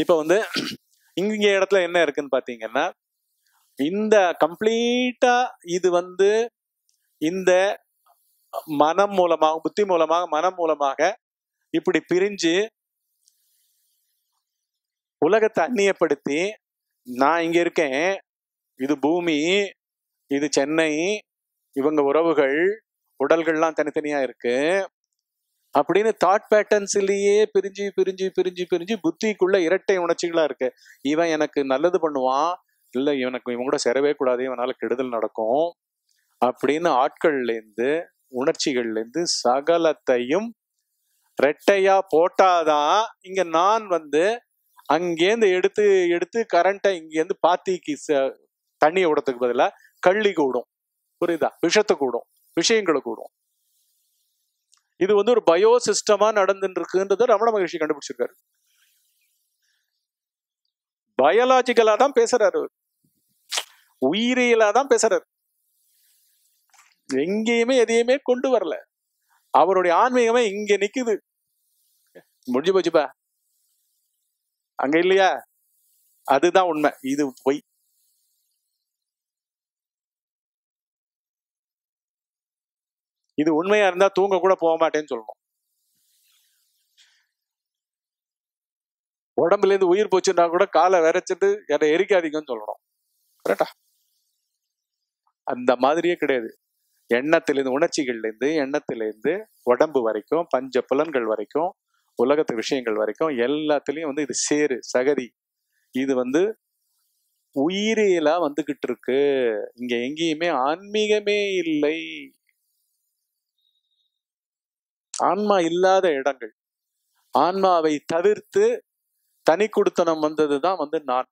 இப்போ வந்து இங்க இடத்துல என்ன இருக்குன்னு பாத்தீங்கன்னா இந்த கம்ப்ளீட்டா இது வந்து இந்த மனம் மூலமாக புத்தி மூலமாக மனம் மூலமாக இப்படி பிரிஞ்சு உலகத்தை அந்நியப்படுத்தி நான் இங்க இருக்கேன் இது பூமி இது சென்னை இவங்க உறவுகள் உடல்கள்லாம் தனித்தனியா இருக்கு அப்படின்னு தாட் பேட்டர்ன்ஸ்லயே பிரிஞ்சு பிரிஞ்சு பிரிஞ்சு பிரிஞ்சு புத்திக்குள்ள இரட்டை உணர்ச்சிகளா இருக்கு இவன் எனக்கு நல்லது பண்ணுவான் இல்ல இவனுக்கு இவன் கூட சிறவே கூடாது இவனால கெடுதல் நடக்கும் அப்படின்னு ஆட்கள்லேருந்து உணர்ச்சிகள்லேருந்து சகலத்தையும் ரெட்டையா போட்டாதான் இங்க நான் வந்து அங்கேருந்து எடுத்து எடுத்து கரண்ட்டை இங்கேருந்து பாத்திக்கு தண்ணியை விடத்துக்கு பதிலாக கள்ளி கூடும் புரியுதா விஷத்தை கூடும் விஷயங்களை கூடும் இது வந்து ஒரு பயோ சிஸ்டமா நடந்துட்டு இருக்குன்றத ரமண மகிழ்ச்சி கண்டுபிடிச்சிருக்காரு பயாலாஜிக்கலா தான் பேசுறாரு உயிரியலா தான் பேசுறாரு எங்கேயுமே எதையுமே கொண்டு வரல அவருடைய ஆன்மீகமே இங்க நிக்குது முடிஞ்சு போச்சுப்பா அங்க இல்லையா அதுதான் உண்மை இது பொய் இது உண்மையா இருந்தா தூங்க கூட போக மாட்டேன்னு சொல்லணும் உடம்புல இருந்து உயிர் போச்சுன்னா கூட காலை விரைச்சிட்டு என்னை எரிக்காதீங்கன்னு சொல்லணும் கரெக்டா அந்த மாதிரியே கிடையாது எண்ணத்திலிருந்து உணர்ச்சிகள்லேருந்து எண்ணத்திலேருந்து உடம்பு வரைக்கும் பஞ்ச புலன்கள் வரைக்கும் உலகத்து விஷயங்கள் வரைக்கும் எல்லாத்துலேயும் வந்து இது சேரு சகதி இது வந்து உயிரியலா வந்துகிட்டு இருக்கு இங்க எங்கேயுமே ஆன்மீகமே இல்லை ஆன்மா இல்லாத இடங்கள் ஆன்மாவை தவிர்த்து தனி கொடுத்தனம் வந்தது தான் வந்து நான்